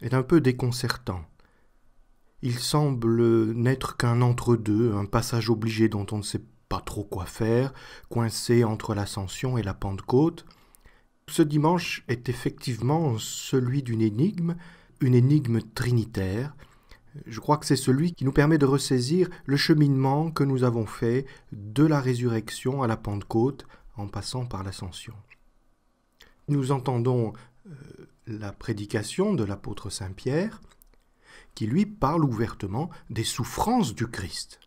est un peu déconcertant. Il semble n'être qu'un entre-deux, un passage obligé dont on ne sait pas trop quoi faire, coincé entre l'ascension et la Pentecôte. Ce dimanche est effectivement celui d'une énigme, une énigme trinitaire. Je crois que c'est celui qui nous permet de ressaisir le cheminement que nous avons fait de la résurrection à la Pentecôte en passant par l'ascension. Nous entendons euh, la prédication de l'apôtre Saint Pierre, qui lui parle ouvertement des souffrances du Christ.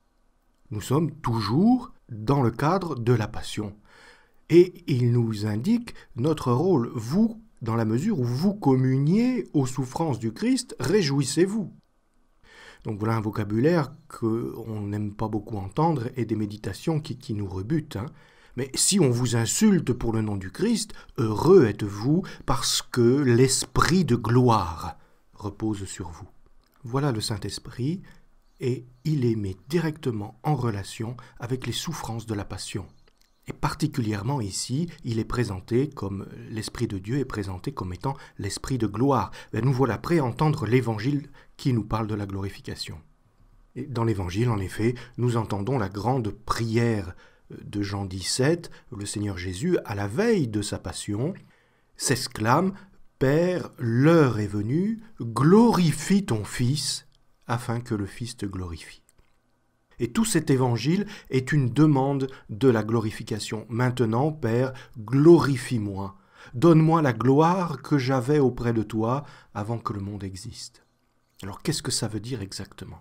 Nous sommes toujours dans le cadre de la passion. Et il nous indique notre rôle. Vous, dans la mesure où vous communiez aux souffrances du Christ, réjouissez-vous. Donc voilà un vocabulaire qu'on n'aime pas beaucoup entendre et des méditations qui, nous rebutent. Hein. Mais si on vous insulte pour le nom du Christ, heureux êtes-vous parce que l'Esprit de gloire repose sur vous. Voilà le Saint-Esprit, et il est mis directement en relation avec les souffrances de la passion. Et particulièrement ici, il est présenté comme l'Esprit de Dieu est présenté comme étant l'Esprit de gloire. Ben, nous voilà prêts à entendre l'Évangile qui nous parle de la glorification. Et dans l'Évangile, en effet, nous entendons la grande prière de Jean 17, le Seigneur Jésus, à la veille de sa passion, s'exclame Père, l'heure est venue, glorifie ton Fils, afin que le Fils te glorifie. Et tout cet évangile est une demande de la glorification. Maintenant, Père, glorifie-moi. Donne-moi la gloire que j'avais auprès de toi avant que le monde existe. Alors qu'est-ce que ça veut dire exactement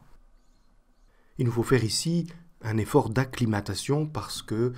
Il nous faut faire ici un effort d'acclimatation parce que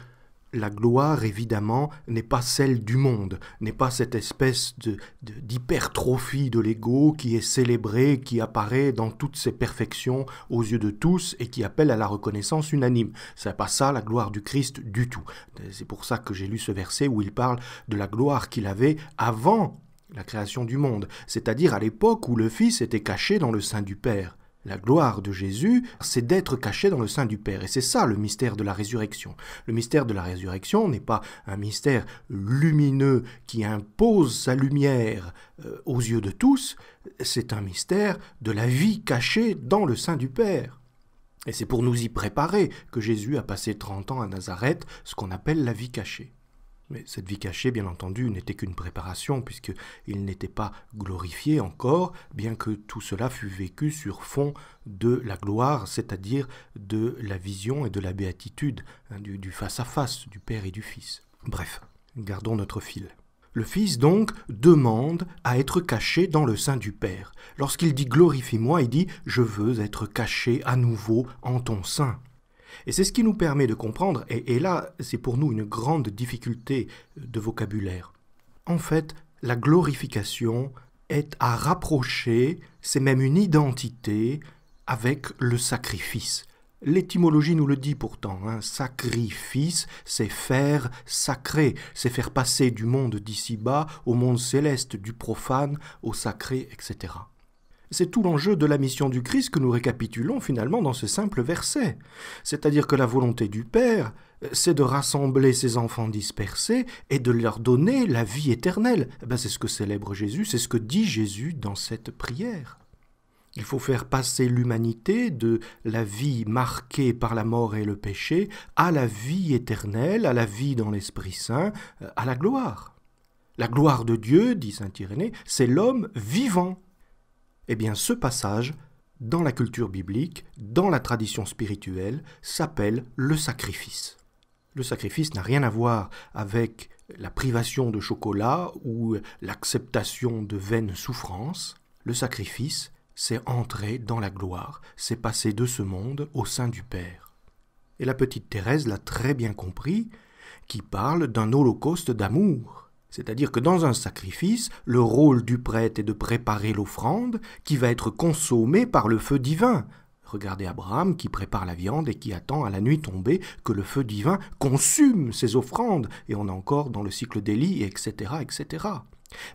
la gloire, évidemment, n'est pas celle du monde, n'est pas cette espèce d'hypertrophie de, l'ego qui est célébrée, qui apparaît dans toutes ses perfections aux yeux de tous et qui appelle à la reconnaissance unanime. C'est pas ça la gloire du Christ du tout. C'est pour ça que j'ai lu ce verset où il parle de la gloire qu'il avait avant la création du monde, c'est-à-dire à l'époque où le Fils était caché dans le sein du Père. La gloire de Jésus, c'est d'être caché dans le sein du Père. Et c'est ça le mystère de la résurrection. Le mystère de la résurrection n'est pas un mystère lumineux qui impose sa lumière euh, aux yeux de tous, c'est un mystère de la vie cachée dans le sein du Père. Et c'est pour nous y préparer que Jésus a passé 30 ans à Nazareth, ce qu'on appelle la vie cachée. Mais cette vie cachée, bien entendu, n'était qu'une préparation, puisqu'il n'était pas glorifié encore, bien que tout cela fût vécu sur fond de la gloire, c'est-à-dire de la vision et de la béatitude, hein, du, du face à face du Père et du Fils. Bref, gardons notre fil. Le Fils donc demande à être caché dans le sein du Père. Lorsqu'il dit glorifie-moi, il dit je veux être caché à nouveau en ton sein. Et c'est ce qui nous permet de comprendre, et, là c'est pour nous une grande difficulté de vocabulaire. En fait, la glorification est à rapprocher, c'est même une identité avec le sacrifice. L'étymologie nous le dit pourtant, un hein. sacrifice, c'est faire sacré, c'est faire passer du monde d'ici-bas au monde céleste, du profane au sacré, etc. C'est tout l'enjeu de la mission du Christ que nous récapitulons finalement dans ce simple verset. C'est-à-dire que la volonté du Père, euh, c'est de rassembler ses enfants dispersés et de leur donner la vie éternelle. Eh ben, c'est ce que célèbre Jésus, c'est ce que dit Jésus dans cette prière. Il faut faire passer l'humanité de la vie marquée par la mort et le péché à la vie éternelle, à la vie dans l'Esprit Saint, euh, à la gloire. La gloire de Dieu, dit Saint Irénée, c'est l'homme vivant, eh bien, ce passage, dans la culture biblique, dans la tradition spirituelle, s'appelle le sacrifice. Le sacrifice n'a rien à voir avec la privation de chocolat ou l'acceptation de vaines souffrances. Le sacrifice, c'est entrer dans la gloire, c'est passer de ce monde au sein du Père. Et la petite Thérèse l'a très bien compris, qui parle d'un holocauste d'amour. C'est-à-dire que dans un sacrifice, le rôle du prêtre est de préparer l'offrande qui va être consommée par le feu divin. Regardez Abraham qui prépare la viande et qui attend à la nuit tombée que le feu divin consume ses offrandes, et on est encore dans le cycle d'Élie, etc., etc.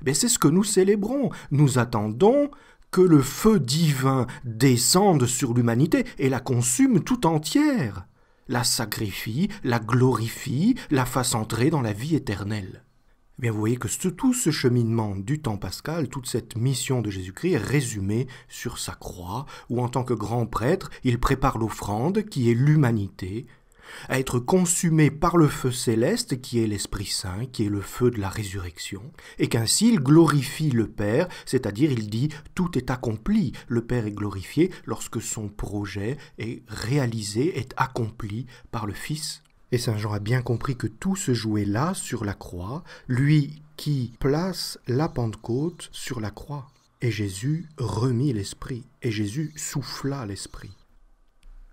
Mais c'est ce que nous célébrons. Nous attendons que le feu divin descende sur l'humanité et la consume tout entière, la sacrifie, la glorifie, la fasse entrer dans la vie éternelle. Eh vous voyez que tout ce cheminement du temps pascal, toute cette mission de Jésus-Christ est résumée sur sa croix, où en tant que grand prêtre, il prépare l'offrande qui est l'humanité, à être consumé par le feu céleste qui est l'Esprit Saint, qui est le feu de la résurrection, et qu'ainsi il glorifie le Père, c'est-à-dire il dit tout est accompli, le Père est glorifié lorsque son projet est réalisé, est accompli par le Fils. Et Saint Jean a bien compris que tout se jouait là, sur la croix, lui qui place la Pentecôte sur la croix. Et Jésus remit l'Esprit, et Jésus souffla l'Esprit.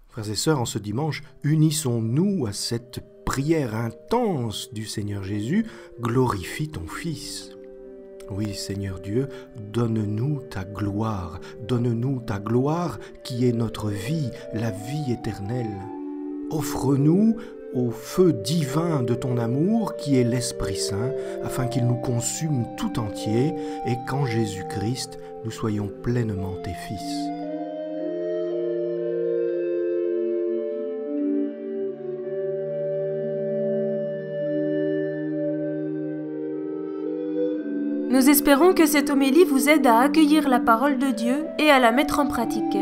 Frères et sœurs, en ce dimanche, unissons-nous à cette prière intense du Seigneur Jésus, glorifie ton Fils. Oui, Seigneur Dieu, donne-nous ta gloire, donne-nous ta gloire qui est notre vie, la vie éternelle. Offre-nous au feu divin de ton amour qui est l'Esprit Saint, afin qu'il nous consume tout entier et qu'en Jésus-Christ nous soyons pleinement tes fils. Nous espérons que cette homélie vous aide à accueillir la parole de Dieu et à la mettre en pratique.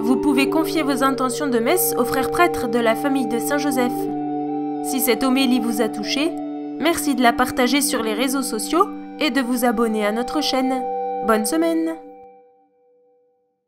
Vous pouvez confier vos intentions de messe aux frères prêtres de la famille de Saint-Joseph. Si cette homélie vous a touché, merci de la partager sur les réseaux sociaux et de vous abonner à notre chaîne. Bonne semaine